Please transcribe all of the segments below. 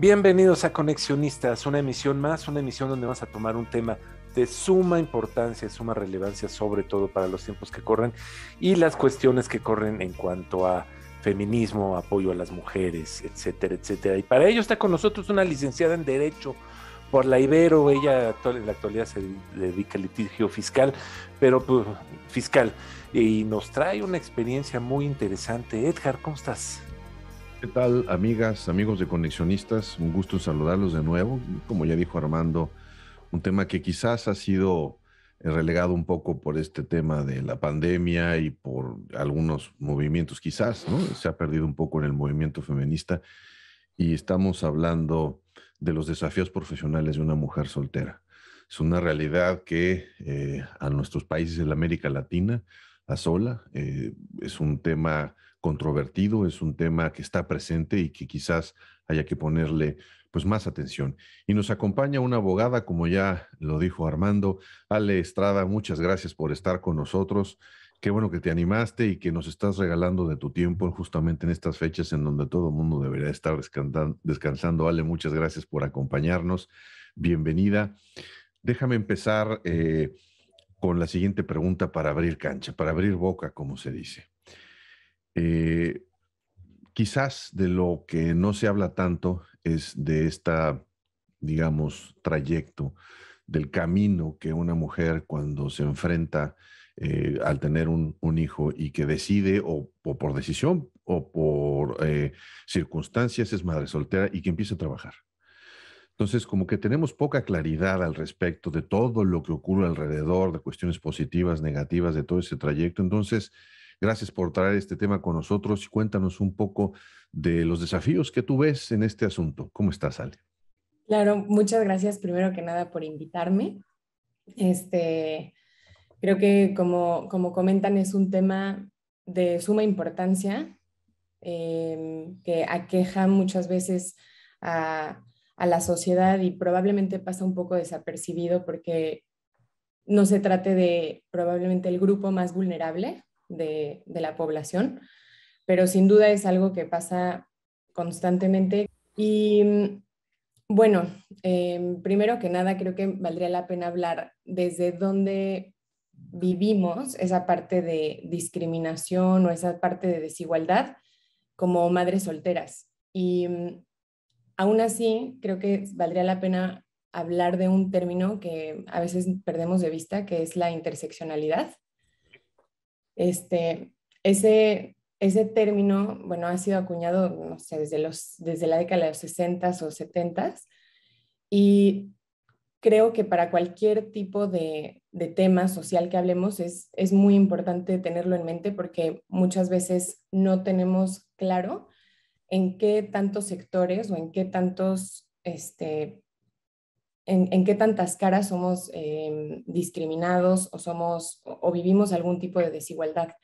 Bienvenidos a Conexionistas, una emisión más, una emisión donde vamos a tomar un tema de suma importancia, suma relevancia, sobre todo para los tiempos que corren y las cuestiones que corren en cuanto a feminismo, apoyo a las mujeres, etcétera, etcétera. Y para ello está con nosotros una licenciada en Derecho por la Ibero, ella en la actualidad se dedica al litigio fiscal, pero pues, fiscal, y nos trae una experiencia muy interesante. Edgar, ¿cómo estás? ¿Qué tal, amigas, amigos de Conexionistas? Un gusto saludarlos de nuevo. Como ya dijo Armando, un tema que quizás ha sido eh, relegado un poco por este tema de la pandemia y por algunos movimientos, quizás, ¿no? Se ha perdido un poco en el movimiento feminista y estamos hablando de los desafíos profesionales de una mujer soltera. Es una realidad que eh, a nuestros países de la América Latina a sola, eh, es un tema controvertido, es un tema que está presente y que quizás haya que ponerle pues más atención. Y nos acompaña una abogada, como ya lo dijo Armando, Ale Estrada, muchas gracias por estar con nosotros. Qué bueno que te animaste y que nos estás regalando de tu tiempo justamente en estas fechas en donde todo el mundo debería estar descansando. Ale, muchas gracias por acompañarnos. Bienvenida. Déjame empezar eh, con la siguiente pregunta para abrir cancha, para abrir boca, como se dice. Eh, quizás de lo que no se habla tanto es de esta, digamos, trayecto, del camino que una mujer cuando se enfrenta eh, al tener un, hijo y que decide o, por decisión o por eh, circunstancias es madre soltera y que empieza a trabajar. Entonces, como que tenemos poca claridad al respecto de todo lo que ocurre alrededor, de cuestiones positivas, negativas, de todo ese trayecto. Entonces, Gracias por traer este tema con nosotros y cuéntanos un poco de los desafíos que tú ves en este asunto. ¿Cómo estás, Ale? Claro, muchas gracias primero que nada por invitarme. Este, creo que como, como comentan es un tema de suma importancia em, que aqueja muchas veces a, a la sociedad y probablemente pasa un poco desapercibido porque no se trate de probablemente el grupo más vulnerable, de, la población, pero sin duda es algo que pasa constantemente. Y mm, bueno, eh, primero que nada, creo que valdría la pena hablar desde dónde vivimos esa parte de discriminación o esa parte de desigualdad como madres solteras. Y mm, aún así, creo que valdría la pena hablar de un término que a veces perdemos de vista, que es la interseccionalidad, este, ese, ese término, bueno, ha sido acuñado, no sé, desde, los, desde la década de los 60 o 70s y creo que para cualquier tipo de, de tema social que hablemos es, es, muy importante tenerlo en mente porque muchas veces no tenemos claro en qué tantos sectores o en qué tantos este, en, qué tantas caras somos em, discriminados o, somos, o, vivimos algún tipo de desigualdad.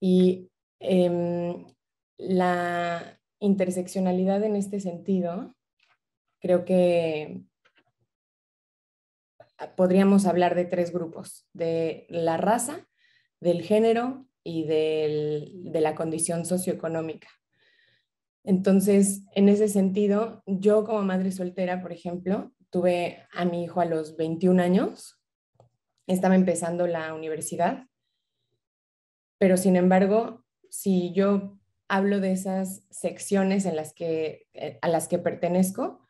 Y em, la interseccionalidad en este sentido, creo que podríamos hablar de tres grupos, de la raza, del género y de la condición socioeconómica. Entonces, en ese sentido, yo como madre soltera, por ejemplo, tuve a mi hijo a los 21 años, estaba empezando la universidad, pero sin embargo, si yo hablo de esas secciones en las que, eh, a las que pertenezco,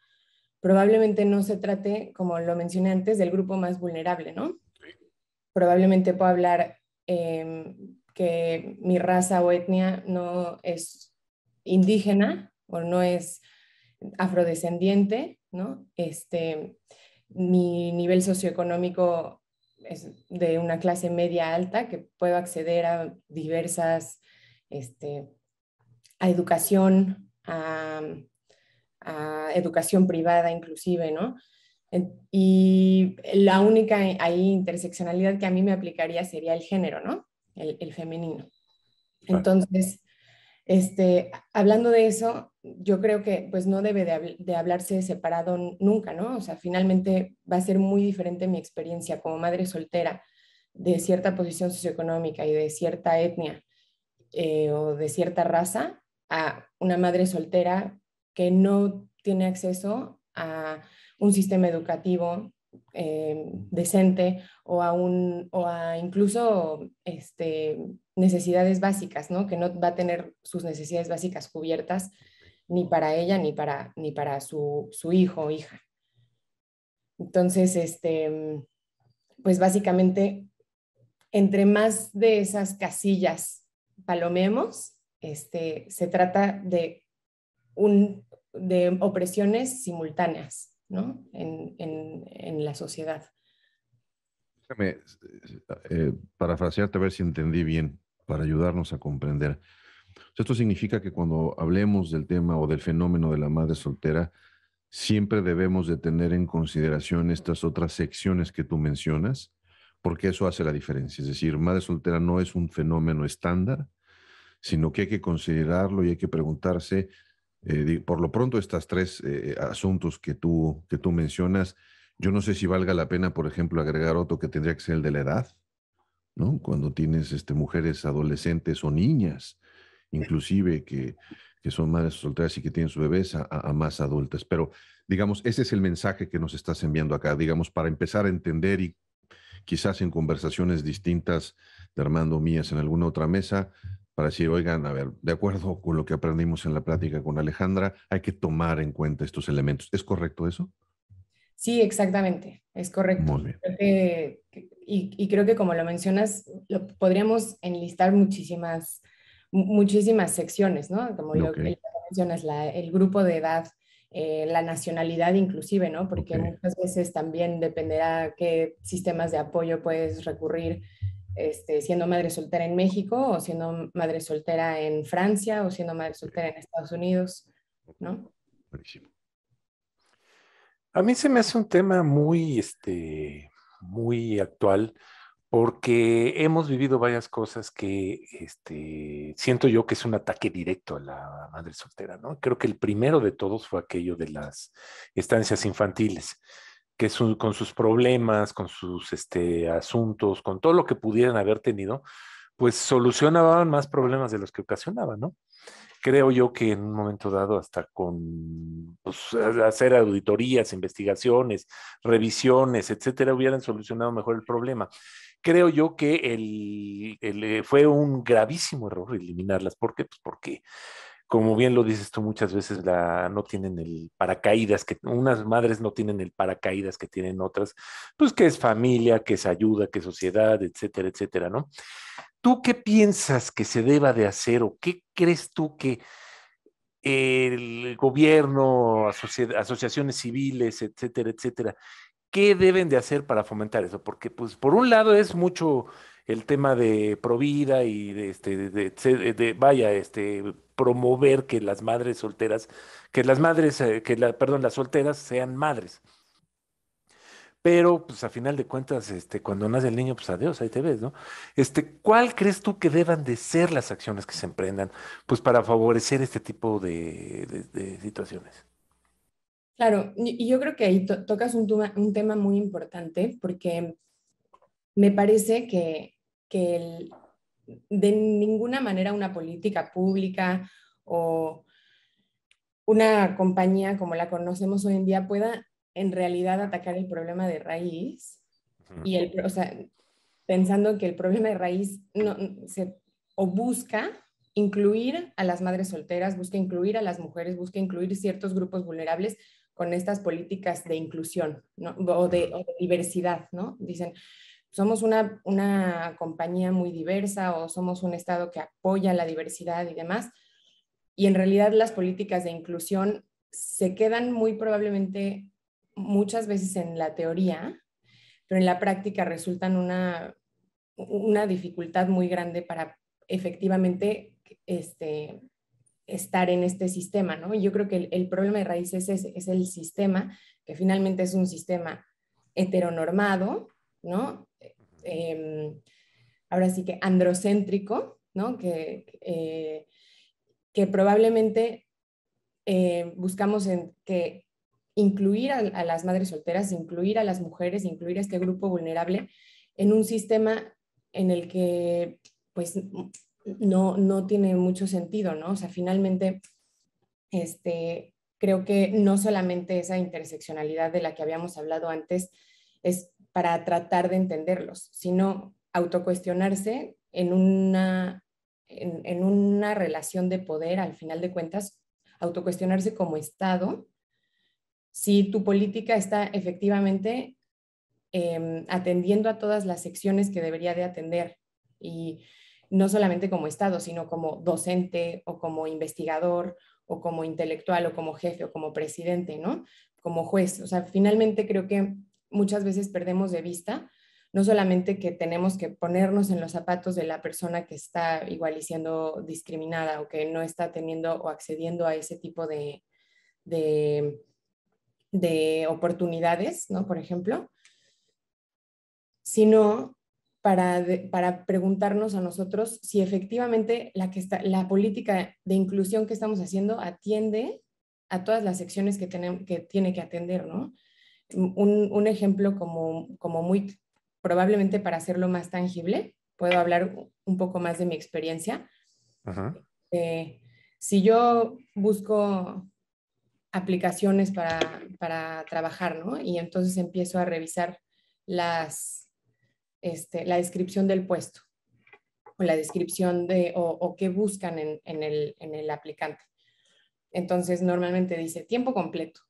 probablemente no se trate, como lo mencioné antes, del grupo más vulnerable, ¿no? Probablemente puedo hablar em, que mi raza o etnia no es indígena o no es afrodescendiente, ¿no? Este, mi nivel socioeconómico es de una clase media alta que puedo acceder a diversas, este, a educación, a, educación privada inclusive, ¿no? Y la única ahí interseccionalidad que a mí me aplicaría sería el género, ¿no? El, el femenino. Entonces, este, hablando de eso, yo creo que pues no debe de, hablarse separado nunca, ¿no? O sea, finalmente va a ser muy diferente mi experiencia como madre soltera de cierta posición socioeconómica y de cierta etnia eh, o de cierta raza a una madre soltera que no tiene acceso a un sistema educativo eh, decente o a, un, o a incluso este, necesidades básicas, ¿no? que no va a tener sus necesidades básicas cubiertas ni para ella ni para, ni para su, su hijo o hija. Entonces, este, pues básicamente, entre más de esas casillas palomemos, este, se trata de, un, de opresiones simultáneas ¿no? en en la sociedad. Déjame eh, parafrasearte a ver si entendí bien, para ayudarnos a comprender. Esto significa que cuando hablemos del tema o del fenómeno de la madre soltera, siempre debemos de tener en consideración estas otras secciones que tú mencionas, porque eso hace la diferencia. Es decir, madre soltera no es un fenómeno estándar, sino que hay que considerarlo y hay que preguntarse, eh, por lo pronto, estos tres eh, asuntos que tú, que tú mencionas, yo no sé si valga la pena, por ejemplo, agregar otro que tendría que ser el de la edad, ¿no? Cuando tienes este, mujeres adolescentes o niñas, inclusive que, que son madres solteras y que tienen su bebés a, a, más adultas. Pero, digamos, ese es el mensaje que nos estás enviando acá, digamos, para empezar a entender y quizás en conversaciones distintas de Armando Mías en alguna otra mesa, para decir, oigan, a ver, de acuerdo con lo que aprendimos en la plática con Alejandra, hay que tomar en cuenta estos elementos. ¿Es correcto eso? Sí, exactamente, es correcto. y, creo que como lo mencionas, podríamos enlistar muchísimas, muchísimas secciones, ¿no? Como lo mencionas, el grupo de edad, eh, la nacionalidad inclusive, ¿no? Porque muchas veces también dependerá qué sistemas de apoyo puedes recurrir. Este, siendo madre soltera en México o siendo madre soltera en Francia o siendo madre soltera en Estados Unidos, ¿no? A mí se me hace un tema muy, este, muy actual porque hemos vivido varias cosas que este, siento yo que es un ataque directo a la madre soltera, ¿no? Creo que el primero de todos fue aquello de las estancias infantiles, que con sus problemas, con sus este, asuntos, con todo lo que pudieran haber tenido, pues solucionaban más problemas de los que ocasionaban, ¿no? creo yo que en un momento dado, hasta con pues, hacer auditorías, investigaciones, revisiones, etcétera, hubieran solucionado mejor el problema. Creo yo que el, eh, fue un gravísimo error eliminarlas. ¿Por qué? Pues porque como bien lo dices tú muchas veces, la, no tienen el paracaídas, que unas madres no tienen el paracaídas que tienen otras, pues que es familia, que es ayuda, que es sociedad, etcétera, etcétera, ¿no? ¿Tú qué piensas que se deba de hacer o qué crees tú que el gobierno, asociaciones civiles, etcétera, etcétera, qué deben de hacer para fomentar eso? Porque, pues, por un lado es mucho el tema de Provida y de, este, de, vaya, este, promover que las madres solteras, que las madres, eh, que la, perdón, las solteras sean madres. Pero, pues a final de cuentas, este, cuando nace el niño, pues adiós, ahí te ves, ¿no? Este, ¿cuál crees tú que deban de ser las acciones que se emprendan, pues para favorecer este tipo de, situaciones? Claro, y yo creo que ahí tocas un, un, tema muy importante porque me parece que, que el, de ninguna manera una política pública o una compañía como la conocemos hoy en día pueda en realidad atacar el problema de raíz y el, o sea, pensando que el problema de raíz no, se, o busca incluir a las madres solteras, busca incluir a las mujeres, busca incluir ciertos grupos vulnerables con estas políticas de inclusión o, de, o, de, diversidad, ¿no? Dicen, somos una, compañía muy diversa o somos un Estado que apoya la diversidad y demás. Y en realidad las políticas de inclusión se quedan muy probablemente muchas veces en la teoría, pero en la práctica resultan una, una dificultad muy grande para efectivamente este, estar en este sistema, ¿no? Yo creo que el, problema de raíz es, es el sistema, que finalmente es un sistema heteronormado, ¿no? Em, ahora sí que androcéntrico, ¿no? que, eh, que probablemente eh, buscamos que incluir a, las madres solteras, incluir a las mujeres, incluir a este grupo vulnerable en un sistema en el que pues no, no tiene mucho sentido, ¿no? O sea, finalmente, este, creo que no solamente esa interseccionalidad de la que habíamos hablado antes es para tratar de entenderlos, sino autocuestionarse en una, en, una relación de poder, al final de cuentas, autocuestionarse como Estado, si tu política está efectivamente em, atendiendo a todas las secciones que debería de atender y no solamente como Estado, sino como docente o como investigador o como intelectual o como jefe o como presidente, ¿no? Como juez. O sea, finalmente creo que muchas veces perdemos de vista, no solamente que tenemos que ponernos en los zapatos de la persona que está igual y siendo discriminada o que no está teniendo o accediendo a ese tipo de, oportunidades, ¿no? Por ejemplo, sino para, preguntarnos a nosotros si efectivamente la, política de inclusión que estamos haciendo atiende a todas las secciones que, que tiene que atender, ¿no? un, ejemplo como, muy probablemente para hacerlo más tangible, puedo hablar un poco más de mi experiencia. Eh, si yo busco aplicaciones para, trabajar, ¿no? Y entonces empiezo a revisar las, este, la descripción del puesto o la descripción de, o, qué buscan en, el, en el aplicante. Entonces, normalmente dice tiempo completo,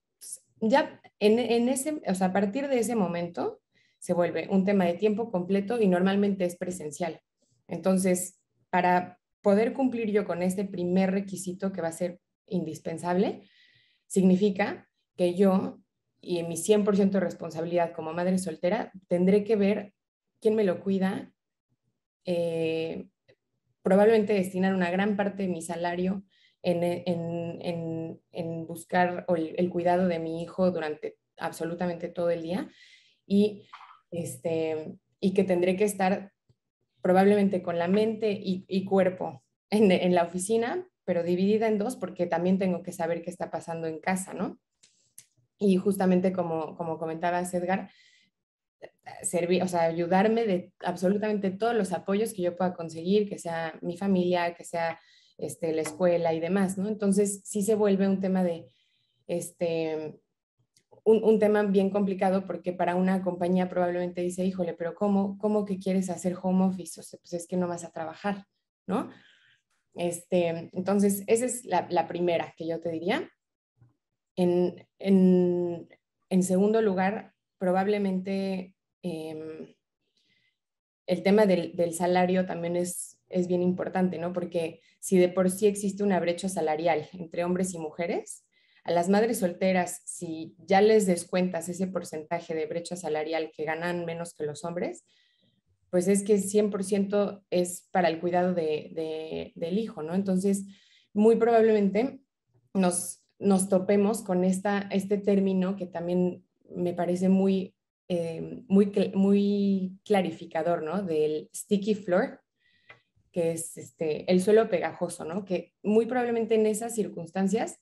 ya en, ese, o sea, a partir de ese momento se vuelve un tema de tiempo completo y normalmente es presencial. Entonces, para poder cumplir yo con este primer requisito que va a ser indispensable, significa que yo y en mi 100% de responsabilidad como madre soltera, tendré que ver quién me lo cuida, eh, probablemente destinar una gran parte de mi salario eh, en, buscar el, cuidado de mi hijo durante absolutamente todo el día y, este, y que tendré que estar probablemente con la mente y, cuerpo en, la oficina, pero dividida en dos porque también tengo que saber qué está pasando en casa, ¿no? Y justamente como, como comentabas, Edgar, servir, o sea, ayudarme de absolutamente todos los apoyos que yo pueda conseguir, que sea mi familia, que sea este, la escuela y demás, ¿no? Entonces sí se vuelve un tema de, este, un, tema bien complicado porque para una compañía probablemente dice, híjole, pero ¿cómo, cómo que quieres hacer home office? O pues es que no vas a trabajar, ¿no? Este, entonces, esa es la, primera que yo te diría. En, segundo lugar, probablemente em, el tema del, salario también es, es bien importante, ¿no? Porque si de por sí existe una brecha salarial entre hombres y mujeres, a las madres solteras, si ya les descuentas ese porcentaje de brecha salarial que ganan menos que los hombres, pues es que 100% es para el cuidado del hijo, ¿no? Entonces, muy probablemente nos, nos topemos con esta, este término que también me parece muy, eh, muy, muy clarificador, ¿no? Del sticky floor, que es este, el suelo pegajoso, ¿no? Que muy probablemente en esas circunstancias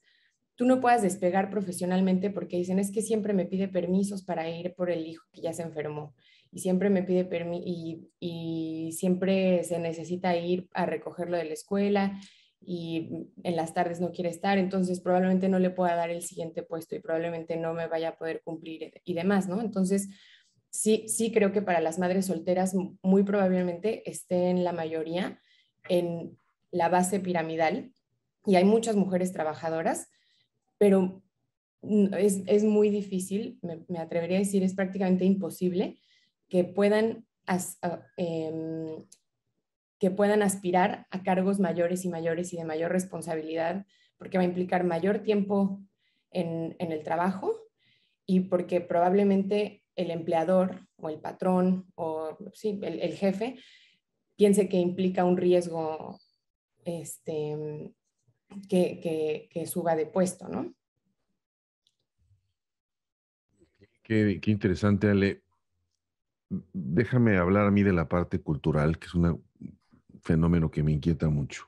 tú no puedas despegar profesionalmente porque dicen, es que siempre me pide permisos para ir por el hijo que ya se enfermó y siempre me pide permiso y, y siempre se necesita ir a recogerlo de la escuela y en las tardes no quiere estar, entonces probablemente no le pueda dar el siguiente puesto y probablemente no me vaya a poder cumplir y demás, ¿no? Entonces, sí, sí creo que para las madres solteras muy probablemente estén la mayoría en la base piramidal y hay muchas mujeres trabajadoras, pero es, muy difícil, me, atrevería a decir, es prácticamente imposible que puedan, em, que puedan aspirar a cargos mayores y mayores y de mayor responsabilidad, porque va a implicar mayor tiempo en, en el trabajo y porque probablemente el empleador o el patrón o sí, el, jefe piense que implica un riesgo este, que, suba de puesto, ¿no? Qué, qué, interesante, Ale. Déjame hablar a mí de la parte cultural, que es un fenómeno que me inquieta mucho.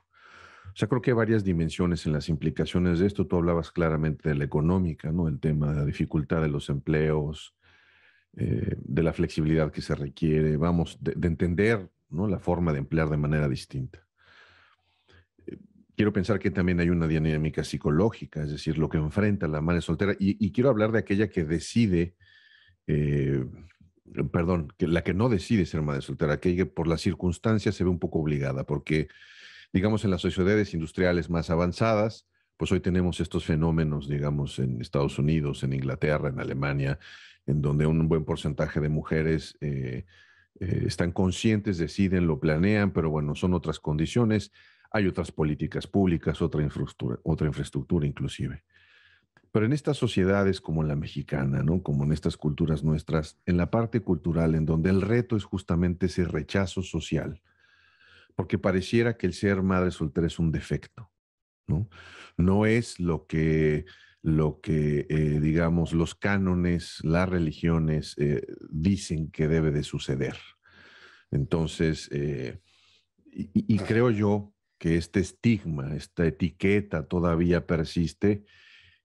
O sea, creo que hay varias dimensiones en las implicaciones de esto. Tú hablabas claramente de la económica, ¿no? El tema de la dificultad de los empleos, eh, de la flexibilidad que se requiere, vamos, de, entender ¿no? la forma de emplear de manera distinta. Eh, quiero pensar que también hay una dinámica psicológica, es decir, lo que enfrenta la madre soltera, y, quiero hablar de aquella que decide, eh, perdón, que la que no decide ser madre soltera, aquella que por las circunstancias se ve un poco obligada, porque, digamos, en las sociedades industriales más avanzadas, pues hoy tenemos estos fenómenos, digamos, en Estados Unidos, en Inglaterra, en Alemania, en donde un buen porcentaje de mujeres eh, eh, están conscientes, deciden, lo planean, pero bueno, son otras condiciones, hay otras políticas públicas, otra infraestructura, otra infraestructura inclusive. Pero en estas sociedades como la mexicana, ¿no? como en estas culturas nuestras, en la parte cultural, en donde el reto es justamente ese rechazo social, porque pareciera que el ser madre soltera es un defecto, ¿no? No es lo que lo que, eh, digamos, los cánones, las religiones eh, dicen que debe de suceder. Entonces, eh, y, y, creo yo que este estigma, esta etiqueta todavía persiste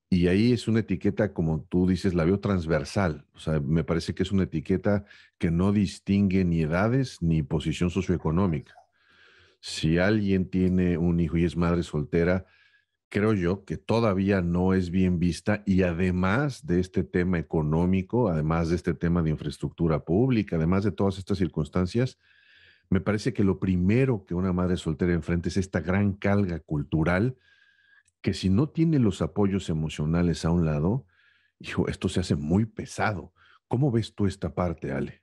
y ahí es una etiqueta, como tú dices, la veo transversal. O sea, me parece que es una etiqueta que no distingue ni edades ni posición socioeconómica. Si alguien tiene un hijo y es madre soltera, creo yo que todavía no es bien vista y además de este tema económico, además de este tema de infraestructura pública, además de todas estas circunstancias, me parece que lo primero que una madre soltera enfrenta es esta gran carga cultural que si no tiene los apoyos emocionales a un lado, hijo, esto se hace muy pesado. ¿Cómo ves tú esta parte, Ale?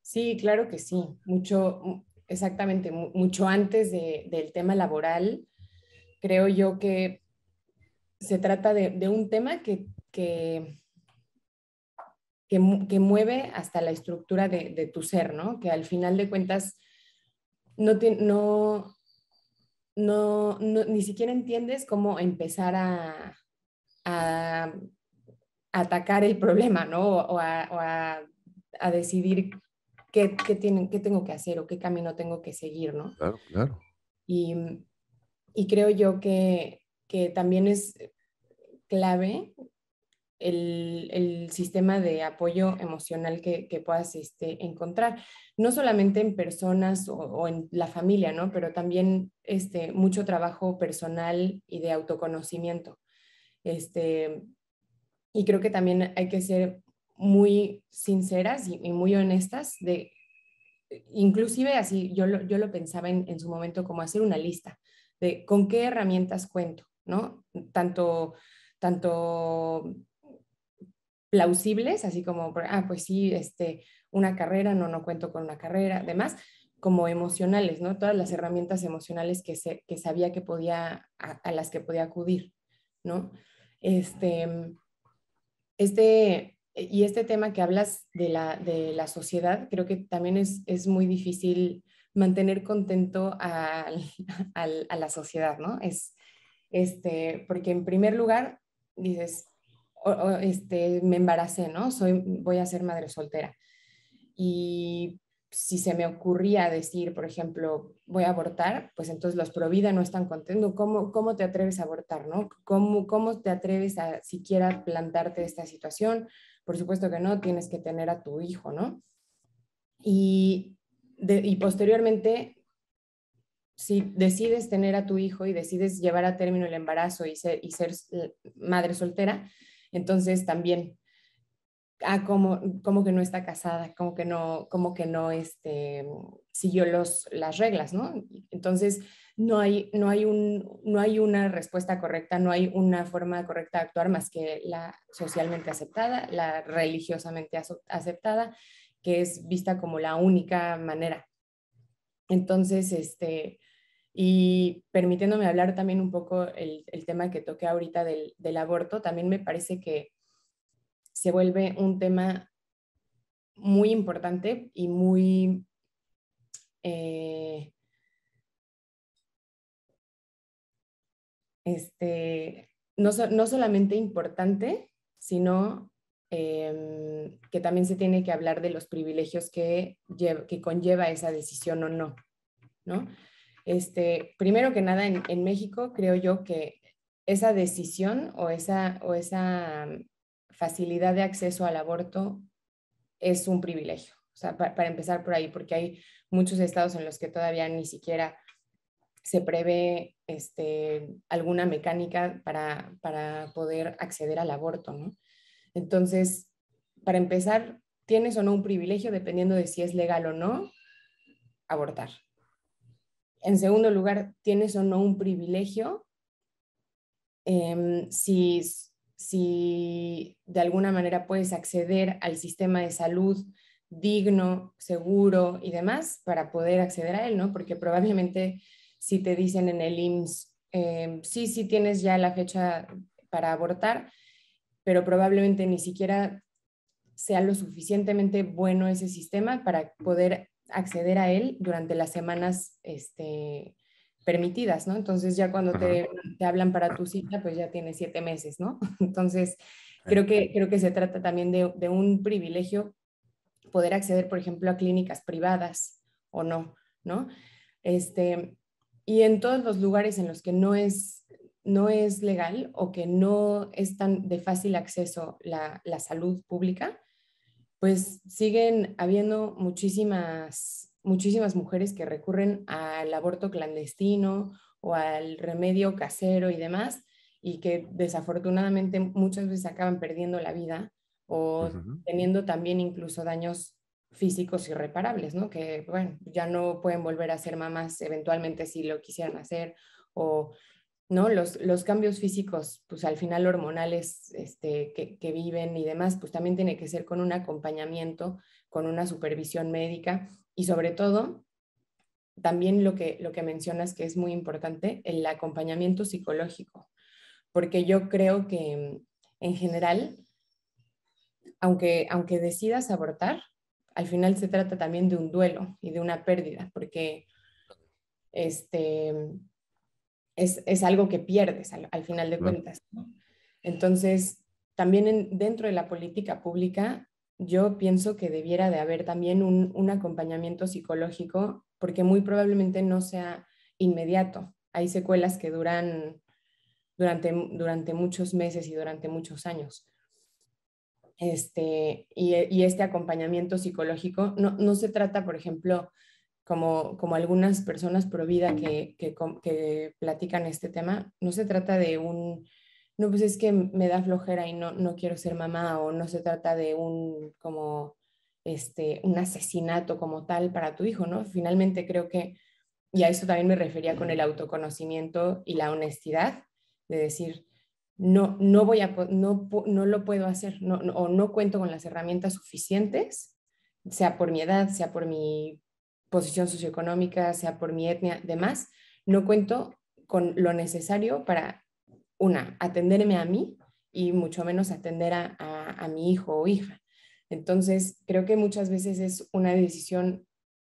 Sí, claro que sí. Mucho, exactamente, mucho antes del tema laboral creo yo que se trata de, un tema que, que, mueve hasta la estructura de, tu ser, ¿no? Que al final de cuentas no, no, no, ni siquiera entiendes cómo empezar a, atacar el problema, ¿no? O a, decidir qué, tienen, qué tengo que hacer o qué camino tengo que seguir, ¿no? Claro, claro. Y y creo yo que, que también es clave el, el, sistema de apoyo emocional que, que puedas este, encontrar, no solamente en personas o, en la familia, ¿no? pero también este, mucho trabajo personal y de autoconocimiento. Este, y creo que también hay que ser muy sinceras y, muy honestas de, inclusive así, yo lo, yo lo pensaba en, en su momento como hacer una lista de con qué herramientas cuento, ¿no? Tanto, tanto plausibles, así como, ah, pues sí, este, una carrera, no, no cuento con una carrera, además, como emocionales, ¿no? Todas las herramientas emocionales que, se, que sabía que podía, a, las que podía acudir, ¿no? Este, este, y este tema que hablas de la, de la sociedad, creo que también es, es muy difícil mantener contento a la sociedad, ¿no? Es, este, porque en primer lugar dices, este, me embaracé, ¿no? Soy, voy a ser madre soltera. Y si se me ocurría decir, por ejemplo, voy a abortar, pues entonces los pro vida no están contentos. ¿Cómo, ¿Cómo te atreves a abortar, no? ¿Cómo, ¿Cómo te atreves a siquiera plantarte esta situación? Por supuesto que no, tienes que tener a tu hijo, ¿no? Y y posteriormente, si decides tener a tu hijo y decides llevar a término el embarazo y ser, madre soltera, entonces también, ah, como, como que no está casada, como que no, como que no este, siguió los, las reglas, ¿no? Entonces, no hay, no, hay un, no hay una respuesta correcta, no hay una forma correcta de actuar más que la socialmente aceptada, la religiosamente aceptada que es vista como la única manera. Entonces, este, y permitiéndome hablar también un poco el, tema que toqué ahorita del, del aborto, también me parece que se vuelve un tema muy importante y muy eh, este, no, no, solamente importante, sino Em, que también se tiene que hablar de los privilegios que, que conlleva esa decisión o no, ¿no? Este, primero que nada, en, México creo yo que esa decisión o esa, o esa facilidad de acceso al aborto es un privilegio. O sea, para empezar por ahí, porque hay muchos estados en los que todavía ni siquiera se prevé este, alguna mecánica para, para, poder acceder al aborto, ¿no? Entonces, para empezar, tienes o no un privilegio dependiendo de si es legal o no abortar. En segundo lugar, tienes o no un privilegio em, si, de alguna manera puedes acceder al sistema de salud digno, seguro y demás para poder acceder a él, ¿no? Porque probablemente si te dicen en el IMSS, em, sí, sí tienes ya la fecha para abortar, pero probablemente ni siquiera sea lo suficientemente bueno ese sistema para poder acceder a él durante las semanas este, permitidas, ¿no? Entonces ya cuando te, hablan para tu cita, pues ya tiene siete meses, ¿no? Entonces creo que, creo que se trata también de, un privilegio poder acceder, por ejemplo, a clínicas privadas o no, ¿no? Este, y en todos los lugares en los que no es no es legal o que no es tan de fácil acceso la, la salud pública, pues siguen habiendo muchísimas, muchísimas mujeres que recurren al aborto clandestino o al remedio casero y demás, y que desafortunadamente muchas veces acaban perdiendo la vida o teniendo también incluso daños físicos irreparables, ¿no? Que, bueno, ya no pueden volver a ser mamás eventualmente si lo quisieran hacer o ¿no? Los, cambios físicos, pues al final hormonales este, que, viven y demás, pues también tiene que ser con un acompañamiento, con una supervisión médica y sobre todo, también lo que, lo que mencionas que es muy importante, el acompañamiento psicológico, porque yo creo que en general, aunque, aunque decidas abortar, al final se trata también de un duelo y de una pérdida, porque este, es, algo que pierdes al, final de cuentas. Entonces, también dentro de la política pública, yo pienso que debiera de haber también un, acompañamiento psicológico, porque muy probablemente no sea inmediato. Hay secuelas que duran durante, durante muchos meses y durante muchos años. Este, y, este acompañamiento psicológico no, no, se trata, por ejemplo, como, como algunas personas pro vida que, que, platican este tema, no se trata de un, no, pues es que me da flojera y no, no quiero ser mamá, o no se trata de un, como, este, un asesinato como tal para tu hijo, ¿no? Finalmente creo que, y a eso también me refería con el autoconocimiento y la honestidad, de decir, no, no, voy a, no, no lo puedo hacer, no, no, o no cuento con las herramientas suficientes, sea por mi edad, sea por mi posición socioeconómica, sea por mi etnia, demás, no cuento con lo necesario para, una, atenderme a mí y mucho menos atender a, a mi hijo o hija. Entonces, creo que muchas veces es una decisión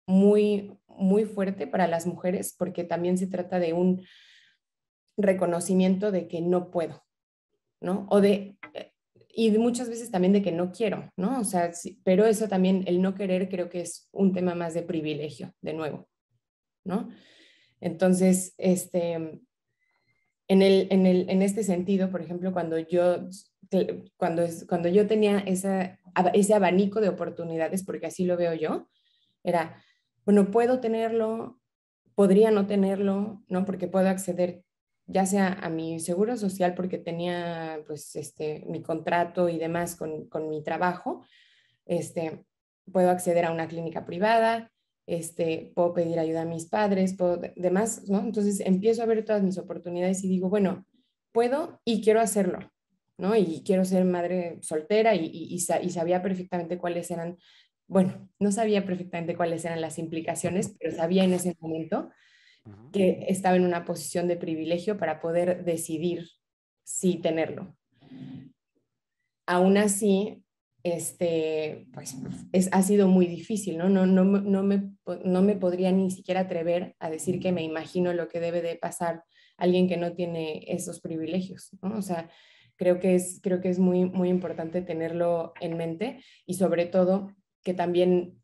muy, muy fuerte para las mujeres porque también se trata de un reconocimiento de que no puedo, ¿no? O de eh, y muchas veces también de que no quiero, ¿no? O sea, pero eso también, el no querer creo que es un tema más de privilegio, de nuevo, ¿no? Entonces, este, en, el, en, el, en este sentido, por ejemplo, cuando yo, cuando, cuando yo tenía esa, ese abanico de oportunidades, porque así lo veo yo, era, bueno, puedo tenerlo, podría no tenerlo, ¿no? Porque puedo acceder ya sea a mi seguro social porque tenía pues este, mi contrato y demás con, mi trabajo, este, puedo acceder a una clínica privada, este, puedo pedir ayuda a mis padres, puedo, demás, Entonces empiezo a ver todas mis oportunidades y digo, bueno, puedo y quiero hacerlo, ¿no? Y quiero ser madre soltera y, y sabía perfectamente cuáles eran, bueno, no sabía perfectamente cuáles eran las implicaciones, pero sabía en ese momento que estaba en una posición de privilegio para poder decidir si tenerlo. Aún así, este, pues, es, ha sido muy difícil, ¿no? No, no, me, podría ni siquiera atrever a decir que me imagino lo que debe de pasar alguien que no tiene esos privilegios, ¿no? O sea, creo que es, creo que es muy, muy importante tenerlo en mente y sobre todo que también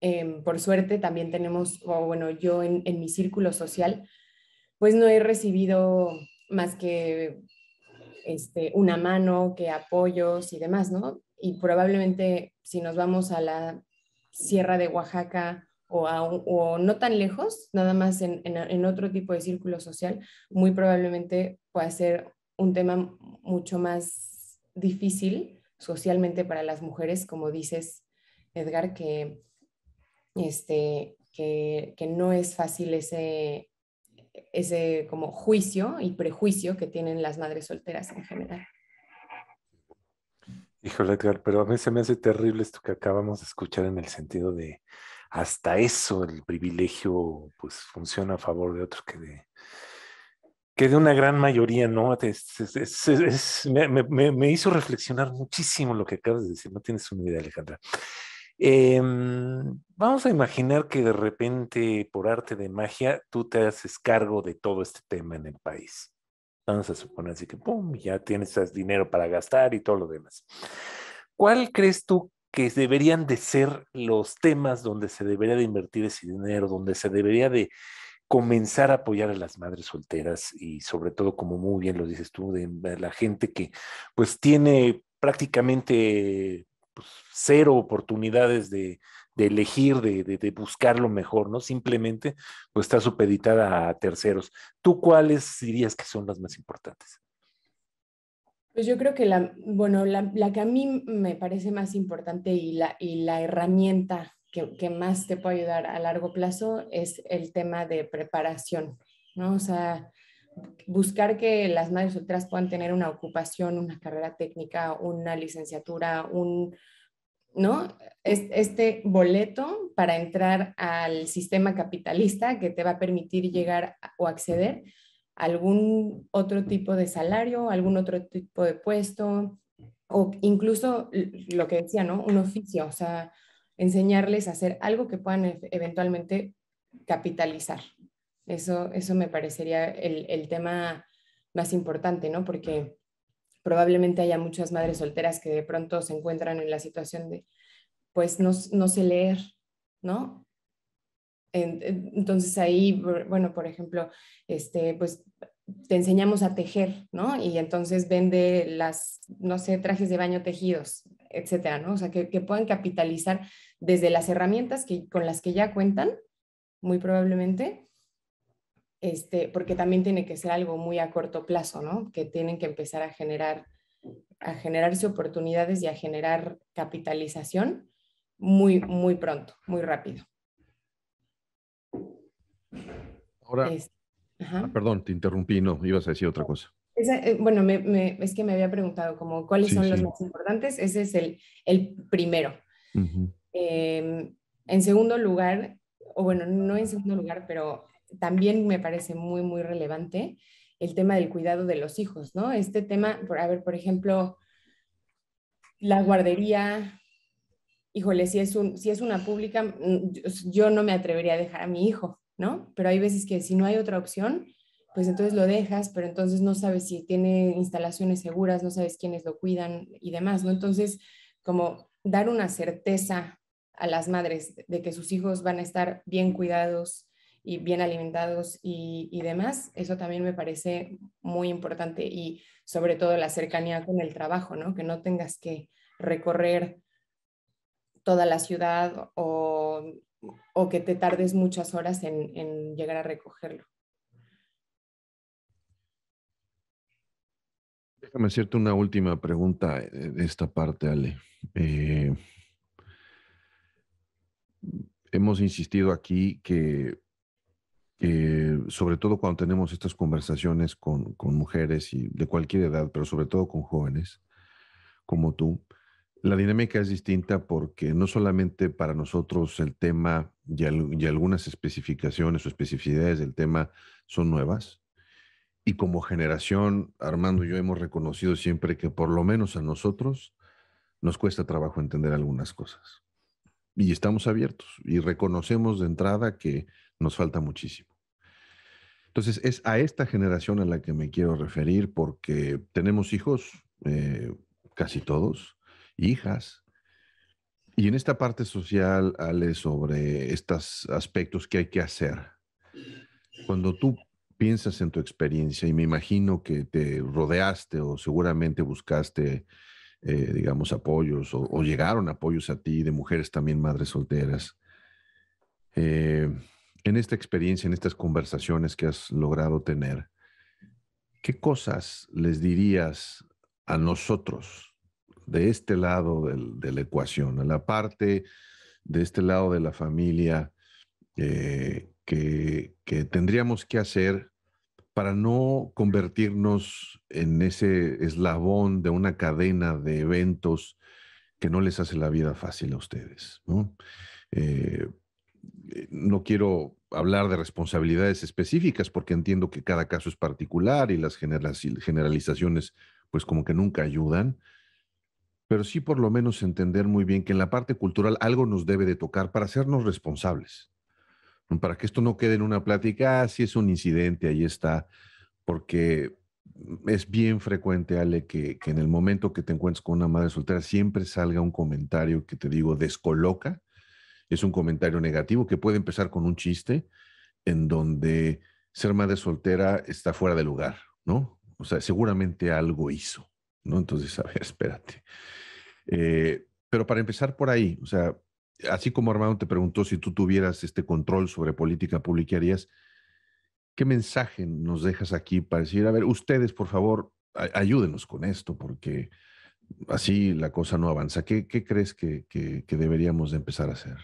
Em, por suerte también tenemos, o bueno, yo en, mi círculo social, pues no he recibido más que este, una mano, que apoyos y demás, ¿no? Y probablemente si nos vamos a la Sierra de Oaxaca o, o no tan lejos, nada más en, en otro tipo de círculo social, muy probablemente pueda ser un tema mucho más difícil socialmente para las mujeres, como dices, Edgar, que este, que, no es fácil ese, ese como juicio y prejuicio que tienen las madres solteras en general. Híjole, Edgar, pero a mí se me hace terrible esto que acabamos de escuchar en el sentido de hasta eso el privilegio pues funciona a favor de otros que de, que de una gran mayoría, ¿no? me, me, me, hizo reflexionar muchísimo lo que acabas de decir, no tienes una idea, Alejandra. Em, vamos a imaginar que de repente, por arte de magia, tú te haces cargo de todo este tema en el país. Vamos a suponer así que, ¡pum!, ya tienes dinero para gastar y todo lo demás. ¿Cuál crees tú que deberían de ser los temas donde se debería de invertir ese dinero, donde se debería de comenzar a apoyar a las madres solteras y sobre todo, como muy bien lo dices tú, de la gente que pues tiene prácticamente pues, cero oportunidades de, elegir, de, de, buscar lo mejor, ¿no? Simplemente, pues está supeditada a terceros. ¿Tú cuáles dirías que son las más importantes? Pues yo creo que la, bueno, la, que a mí me parece más importante y la, y la herramienta que, que, más te puede ayudar a largo plazo es el tema de preparación, ¿no? O sea, buscar que las madres solteras puedan tener una ocupación, una carrera técnica, una licenciatura, un, ¿no? Este boleto para entrar al sistema capitalista que te va a permitir llegar o acceder a algún otro tipo de salario, algún otro tipo de puesto, o incluso lo que decía, ¿no? Un oficio, o sea, enseñarles a hacer algo que puedan e, eventualmente capitalizar. Eso, eso me parecería el, el tema más importante, ¿no? Porque probablemente haya muchas madres solteras que de pronto se encuentran en la situación de, pues no, no sé leer, ¿no? Entonces ahí, bueno, por ejemplo, este, pues te enseñamos a tejer, ¿no? Y entonces vende las, no sé, trajes de baño tejidos, etcétera, ¿no? O sea, que, que puedan capitalizar desde las herramientas que, con las que ya cuentan, muy probablemente, este, porque también tiene que ser algo muy a corto plazo, ¿no? Que tienen que empezar a generar, a generarse oportunidades y a generar capitalización muy, muy pronto, muy rápido. Ahora, ah, perdón, te interrumpí, no, ibas a decir otra cosa. Eh, bueno, es que me había preguntado como cuáles son los más importantes. Ese es el, el primero. Em, en segundo lugar, o bueno, no en segundo lugar, pero también me parece muy, muy relevante el tema del cuidado de los hijos, ¿no? Este tema, por, a ver, por ejemplo, la guardería, híjole, si es, si es una pública, mm, yo no me atrevería a dejar a mi hijo, ¿no? Pero hay veces que si no hay otra opción, pues entonces lo dejas, pero entonces no sabes si tiene instalaciones seguras, no sabes quiénes lo cuidan y demás, ¿no? Entonces, como dar una certeza a las madres de que sus hijos van a estar bien cuidados, y bien alimentados y, demás, eso también me parece muy importante y sobre todo la cercanía con el trabajo, ¿no? Que no tengas que recorrer toda la ciudad o, que te tardes muchas horas en, llegar a recogerlo. Déjame hacerte una última pregunta eh, de esta parte, Ale. Eh, hemos insistido aquí que sobre todo cuando tenemos estas conversaciones con, mujeres y de cualquier edad, pero sobre todo con jóvenes como tú, la dinámica es distinta porque no solamente para nosotros el tema y, y algunas especificaciones o especificidades del tema son nuevas, y como generación, Armando y yo hemos reconocido siempre que por lo menos a nosotros nos cuesta trabajo entender algunas cosas y estamos abiertos y reconocemos de entrada que nos falta muchísimo. Entonces, es a esta generación a la que me quiero referir porque tenemos hijos, eh, casi todos, hijas, y en esta parte social, Ale, sobre estos aspectos que hay que hacer. Cuando tú piensas en tu experiencia, y me imagino que te rodeaste o seguramente buscaste eh, digamos, apoyos o, llegaron apoyos a ti de mujeres también madres solteras. Eh, en esta experiencia, en estas conversaciones que has logrado tener, ¿qué cosas les dirías a nosotros de este lado de la ecuación, a la parte de este lado de la familia eh, que, que, tendríamos que hacer para no convertirnos en ese eslabón de una cadena de eventos que no les hace la vida fácil a ustedes. No, eh, eh, quiero hablar de responsabilidades específicas porque entiendo que cada caso es particular y las generalizaciones pues como que nunca ayudan, pero sí por lo menos entender muy bien que en la parte cultural algo nos debe de tocar para hacernos responsables para que esto no quede en una plática, ah, si es un incidente, ahí está, porque es bien frecuente, Ale, que, en el momento que te encuentres con una madre soltera siempre salga un comentario que te digo descoloca, es un comentario negativo que puede empezar con un chiste en donde ser madre soltera está fuera de lugar, ¿no? O sea, seguramente algo hizo, ¿no? Entonces, a ver, espérate. Eh, pero para empezar por ahí, o sea, así como Armando te preguntó si tú tuvieras este control sobre política pública, ¿qué harías? ¿Qué mensaje nos dejas aquí para decir, a ver, ustedes, por favor, ayúdenos con esto, porque así la cosa no avanza. ¿Qué, crees que, deberíamos de empezar a hacer?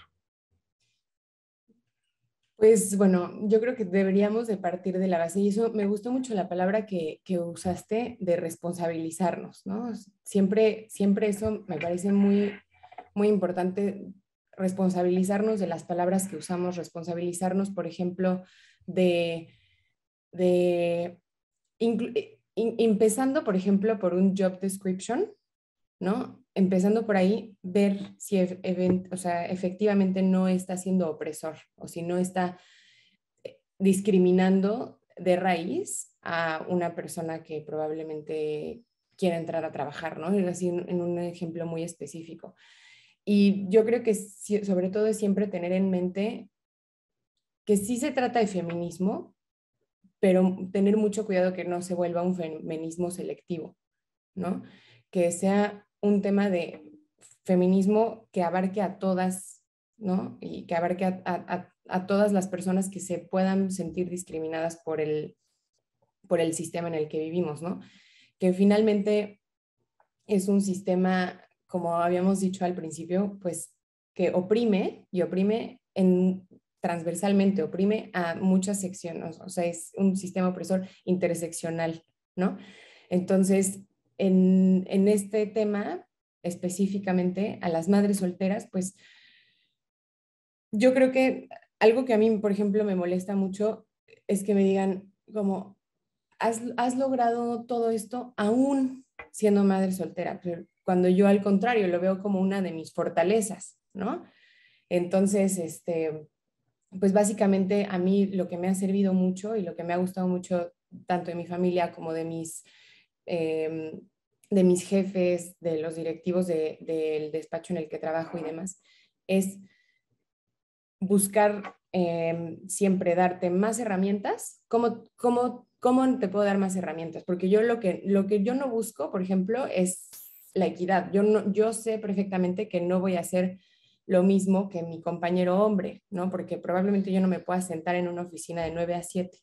Pues bueno, yo creo que deberíamos de partir de la base y eso me gustó mucho la palabra que, usaste de responsabilizarnos, ¿no? Siempre, siempre eso me parece muy, muy importante responsabilizarnos de las palabras que usamos, responsabilizarnos, por ejemplo, de, de eh, empezando, por ejemplo, por un job description, ¿no? Empezando por ahí, ver si efectivamente no está siendo opresor o si no está eh, discriminando de raíz a una persona que probablemente quiera entrar a trabajar, ¿no? Así en un ejemplo muy específico. Y yo creo que sobre todo es siempre tener en mente que sí se trata de feminismo, pero tener mucho cuidado que no se vuelva un feminismo selectivo, ¿no? Que sea un tema de feminismo que abarque a todas, ¿no? Y que abarque a, a todas las personas que se puedan sentir discriminadas por el, por el sistema en el que vivimos, ¿no? Que finalmente es un sistema como habíamos dicho al principio, pues que oprime y oprime en, transversalmente, oprime a muchas secciones, o sea, es un sistema opresor interseccional, ¿no? Entonces, en, en este tema, específicamente a las madres solteras, pues yo creo que algo que a mí, por ejemplo, me molesta mucho es que me digan como, has, has logrado todo esto aún siendo madre soltera, pero cuando yo al contrario lo veo como una de mis fortalezas, ¿no? Entonces, este, pues básicamente a mí lo que me ha servido mucho y lo que me ha gustado mucho tanto de mi familia como de mis, em, de mis jefes, de los directivos de, del despacho en el que trabajo y demás, es buscar em, siempre darte más herramientas. ¿Cómo, cómo, ¿Cómo te puedo dar más herramientas? Porque yo lo que, lo que yo no busco, por ejemplo, es la equidad. Yo, no, yo sé perfectamente que no voy a hacer lo mismo que mi compañero hombre, ¿no? Porque probablemente yo no me pueda sentar en una oficina de 9 a siete,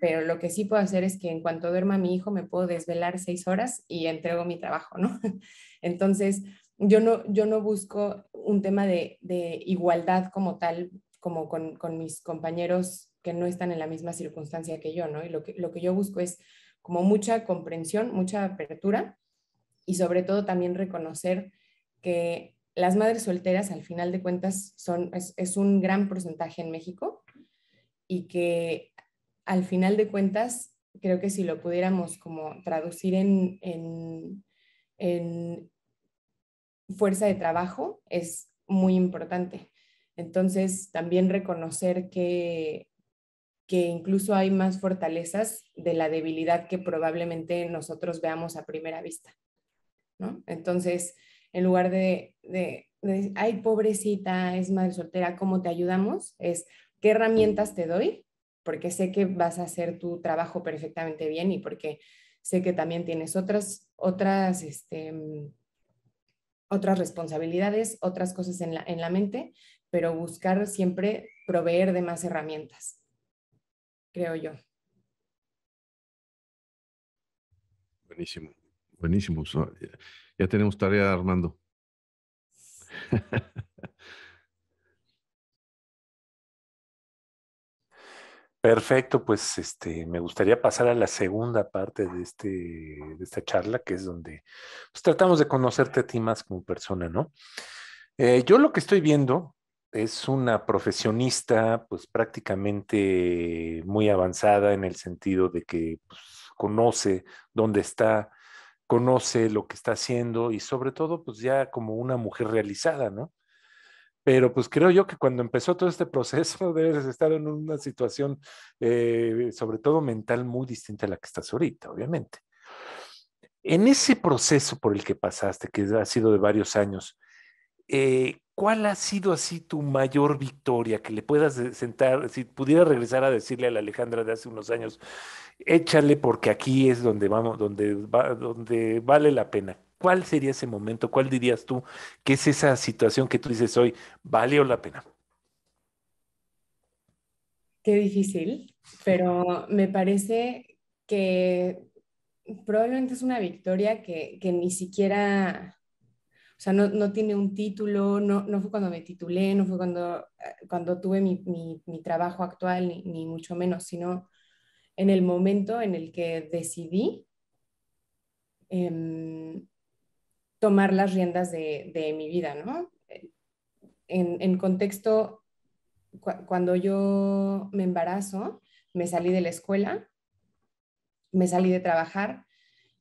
pero lo que sí puedo hacer es que en cuanto duerma mi hijo me puedo desvelar seis horas y entrego mi trabajo, ¿no? Entonces, yo no, yo no busco un tema de, igualdad como tal, como con, mis compañeros que no están en la misma circunstancia que yo, ¿no? Y lo que, lo que yo busco es como mucha comprensión, mucha apertura y sobre todo también reconocer que las madres solteras al final de cuentas son, es, un gran porcentaje en México y que al final de cuentas creo que si lo pudiéramos como traducir en, fuerza de trabajo es muy importante. Entonces, también reconocer que, que, incluso hay más fortalezas de la debilidad que probablemente nosotros veamos a primera vista. Entonces, en lugar de, de, decir, ay, pobrecita, es madre soltera, ¿cómo te ayudamos? Es, ¿qué herramientas te doy? Porque sé que vas a hacer tu trabajo perfectamente bien y porque sé que también tienes otras, otras, este, mm, otras responsabilidades, otras cosas en la, en la mente, pero buscar siempre proveer de más herramientas, creo yo. Buenísimo. Buenísimo. Ya tenemos tarea, Armando. Perfecto, pues este, me gustaría pasar a la segunda parte de, este, de esta charla, que es donde pues, tratamos de conocerte a ti más como persona, ¿no? Eh, yo lo que estoy viendo es una profesionista, pues prácticamente muy avanzada en el sentido de que pues, conoce dónde está, conoce lo que está haciendo y sobre todo, pues ya como una mujer realizada, ¿no? Pero pues creo yo que cuando empezó todo este proceso debes estar en una situación, eh, sobre todo mental, muy distinta a la que estás ahorita, obviamente. En ese proceso por el que pasaste, que ha sido de varios años, eh, ¿cuál ha sido así tu mayor victoria que le puedas sentar, si pudieras regresar a decirle a la Alejandra de hace unos años, échale porque aquí es donde vamos, donde, va, donde vale la pena? ¿Cuál sería ese momento? ¿Cuál dirías tú que es esa situación que tú dices hoy, vale o la pena? Qué difícil, pero me parece que probablemente es una victoria que, que ni siquiera o sea, no, tiene un título, no, fue cuando me titulé, no fue cuando, eh, cuando tuve mi, trabajo actual, ni, mucho menos, sino en el momento en el que decidí em, tomar las riendas de, mi vida, ¿no? Eh, en, contexto, cuando yo me embarazo, me salí de la escuela, me salí de trabajar,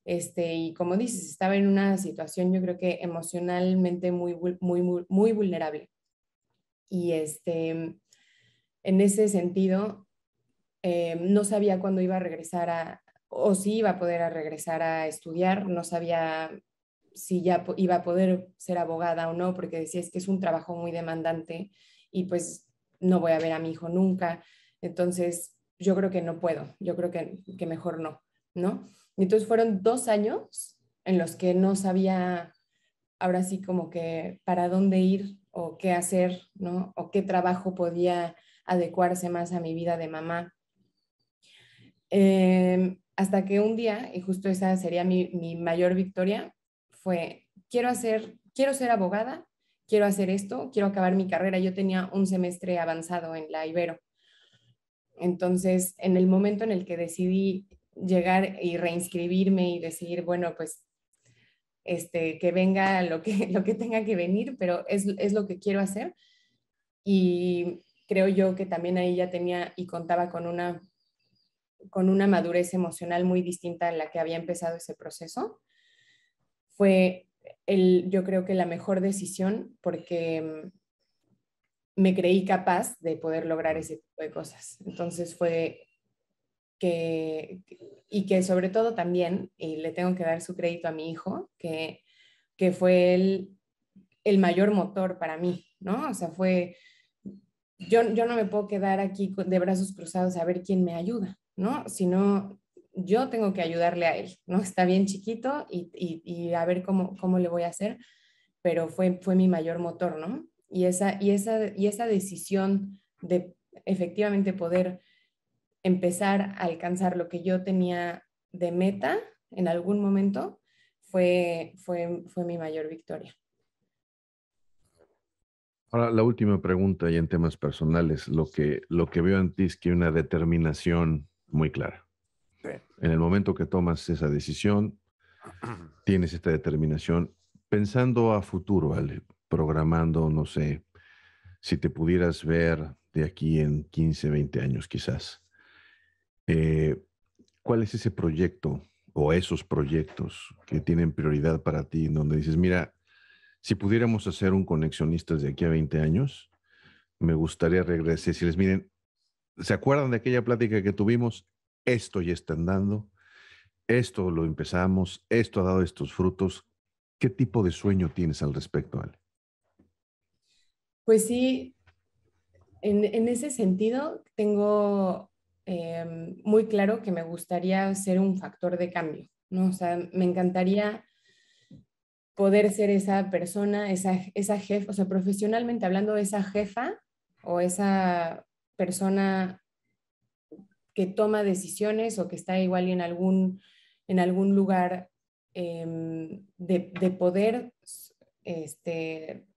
este, y como dices, estaba en una situación yo creo que emocionalmente muy, muy, muy, vulnerable. Y este, en ese sentido, eh, no sabía cuándo iba a regresar o si iba a poder regresar a estudiar, no sabía si ya iba a poder ser abogada o no, porque decía es que es un trabajo muy demandante y pues no voy a ver a mi hijo nunca. Entonces, yo creo que no puedo, yo creo que, que mejor no, ¿no? Entonces fueron dos años en los que no sabía ahora sí como que para dónde ir o qué hacer, ¿no? O qué trabajo podía adecuarse más a mi vida de mamá. Eh, hasta que un día, y justo esa sería mi, mi, mayor victoria, fue, quiero, hacer, quiero ser abogada, quiero hacer esto, quiero acabar mi carrera. Yo tenía un semestre avanzado en la Ibero. Entonces, en el momento en el que decidí llegar y reinscribirme y decir, bueno, pues este, que venga lo que, lo que tenga que venir, pero es, lo que quiero hacer. Y creo yo que también ahí ya tenía y contaba con una, con una madurez emocional muy distinta a la que había empezado ese proceso. Fue, yo creo que la mejor decisión porque mm, me creí capaz de poder lograr ese tipo de cosas. Entonces fue que, y que sobre todo también, y le tengo que dar su crédito a mi hijo, que, que fue el, el mayor motor para mí, ¿no? O sea, fue, yo, yo no me puedo quedar aquí de brazos cruzados a ver quién me ayuda, ¿no? Sino yo tengo que ayudarle a él, ¿no? Está bien chiquito y, a ver cómo, cómo le voy a hacer, pero fue, fue mi mayor motor, ¿no? Y esa, y, esa, y esa decisión de efectivamente poder empezar a alcanzar lo que yo tenía de meta en algún momento fue, fue, fue mi mayor victoria. Ahora, la última pregunta y en temas personales, lo que, lo que veo en ti es que hay una determinación muy clara. En el momento que tomas esa decisión, tienes esta determinación. Pensando a futuro, ¿vale? programando, no sé, si te pudieras ver de aquí en 15, 20 años quizás, eh, ¿Cuál es ese proyecto o esos proyectos que tienen prioridad para ti, donde dices, mira, si pudiéramos hacer un conexionista de aquí a 20 años, me gustaría regresar si les miren, ¿se acuerdan de aquella plática que tuvimos? Esto ya está andando, esto lo empezamos, esto ha dado estos frutos. ¿Qué tipo de sueño tienes al respecto, Ale? Pues sí, en, en ese sentido tengo Em, muy claro que me gustaría ser un factor de cambio, ¿no? O sea, me encantaría poder ser esa persona, esa, esa jefa, o sea, profesionalmente hablando, esa jefa o esa persona que toma decisiones o que está igual en algún, en algún lugar em, de, de, poder este,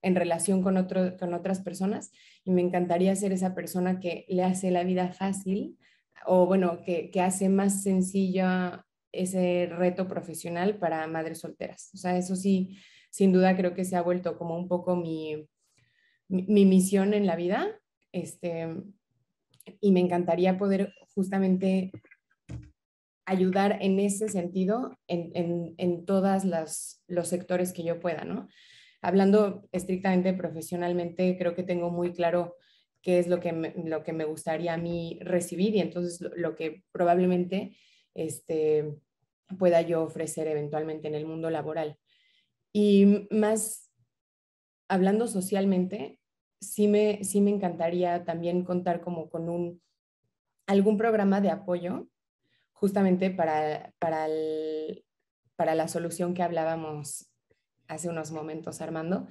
en relación con, otro, con otras personas y me encantaría ser esa persona que le hace la vida fácil o bueno, que, hace más sencilla ese reto profesional para madres solteras. O sea, eso sí, sin duda creo que se ha vuelto como un poco mi, misión en la vida. Este, y me encantaría poder justamente ayudar en ese sentido en, en, en todos los sectores que yo pueda, ¿no? hablando estrictamente profesionalmente, creo que tengo muy claro qué es lo que me, lo que me gustaría a mí recibir y entonces lo, que probablemente este, pueda yo ofrecer eventualmente en el mundo laboral. Y más hablando socialmente, sí me, sí me encantaría también contar como con un, algún programa de apoyo justamente para, para, para la solución que hablábamos hace unos momentos, Armando,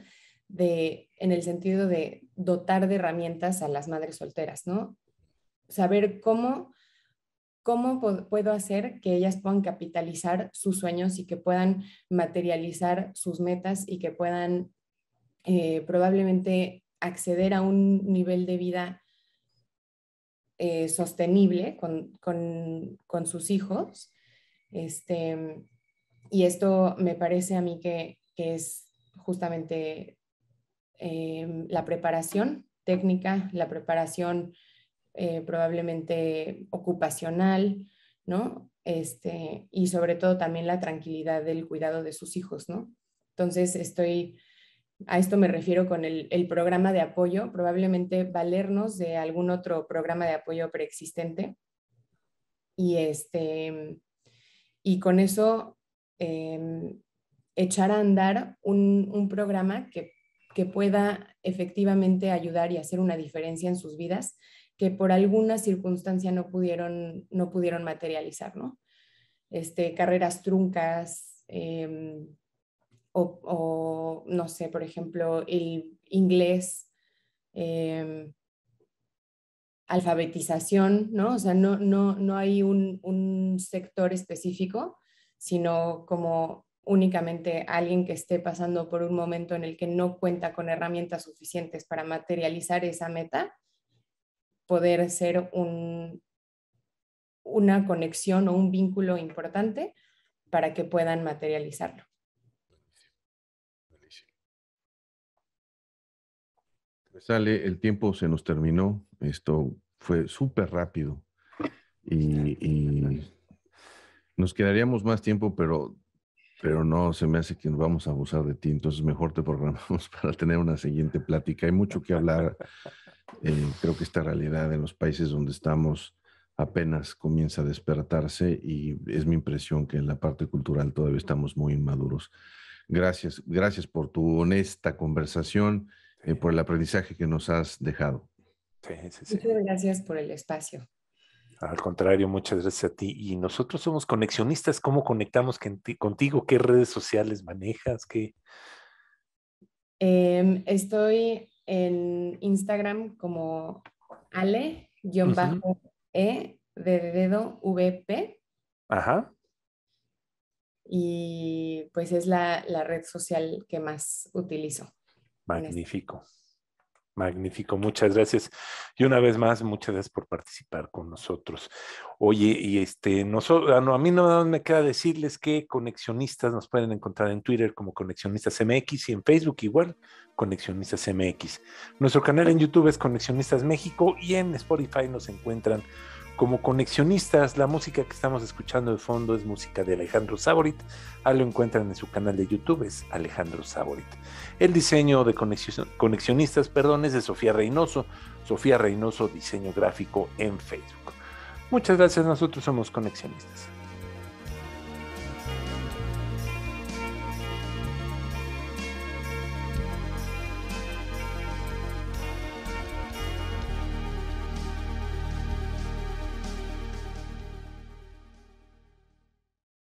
de, en el sentido de dotar de herramientas a las madres solteras, ¿no? Saber cómo, cómo puedo hacer que ellas puedan capitalizar sus sueños y que puedan materializar sus metas y que puedan eh, probablemente acceder a un nivel de vida eh, sostenible con, con, sus hijos. Este, y esto me parece a mí que, que es justamente em, la preparación técnica, la preparación eh, probablemente ocupacional, ¿no? Este, y sobre todo también la tranquilidad del cuidado de sus hijos, ¿no? Entonces, estoy, a esto me refiero con el, programa de apoyo, probablemente valernos de algún otro programa de apoyo preexistente. Y, este, y con eso em, echar a andar un, programa que, pueda efectivamente ayudar y hacer una diferencia en sus vidas que por alguna circunstancia no pudieron, no pudieron materializar, ¿no? Este, carreras truncas, em, o, no sé, por ejemplo, el inglés, em, alfabetización, ¿no? O sea, no, no, hay un, un sector específico, sino como únicamente alguien que esté pasando por un momento en el que no cuenta con herramientas suficientes para materializar esa meta, poder ser un, una conexión o un vínculo importante para que puedan materializarlo. Sale, el tiempo se nos terminó. Esto fue súper rápido. Y, y, nos quedaríamos más tiempo, pero pero no, se me hace que nos vamos a abusar de ti, entonces mejor te programamos para tener una siguiente plática. Hay mucho que hablar. Eh, creo que esta realidad en los países donde estamos apenas comienza a despertarse y es mi impresión que en la parte cultural todavía estamos muy inmaduros. Gracias, gracias por tu honesta conversación, y eh, por el aprendizaje que nos has dejado. Sí, sí, Muchas gracias por el espacio. Al contrario, muchas gracias a ti. Y nosotros somos conexionistas. ¿Cómo conectamos contigo? ¿Qué redes sociales manejas? ¿Qué... Em, estoy en Instagram como ale-e vp. Ajá. Y pues es la, red social que más utilizo. Este Magnífico. Magnífico, muchas gracias. Y una vez más, muchas gracias por participar con nosotros. Oye, y este, ah, a mí no me queda decirles que Conexionistas nos pueden encontrar en Twitter como Conexionistas MX y en Facebook igual, Conexionistas MX. Nuestro canal en YouTube es Conexionistas México y en Spotify nos encuentran como conexionistas, la música que estamos escuchando de fondo es música de Alejandro Saborit. Ah, lo encuentran en su canal de YouTube, es Alejandro Saborit. El diseño de conexionistas, perdón, es de Sofía Reynoso. Sofía Reynoso, diseño gráfico en Facebook. Muchas gracias, nosotros somos conexionistas.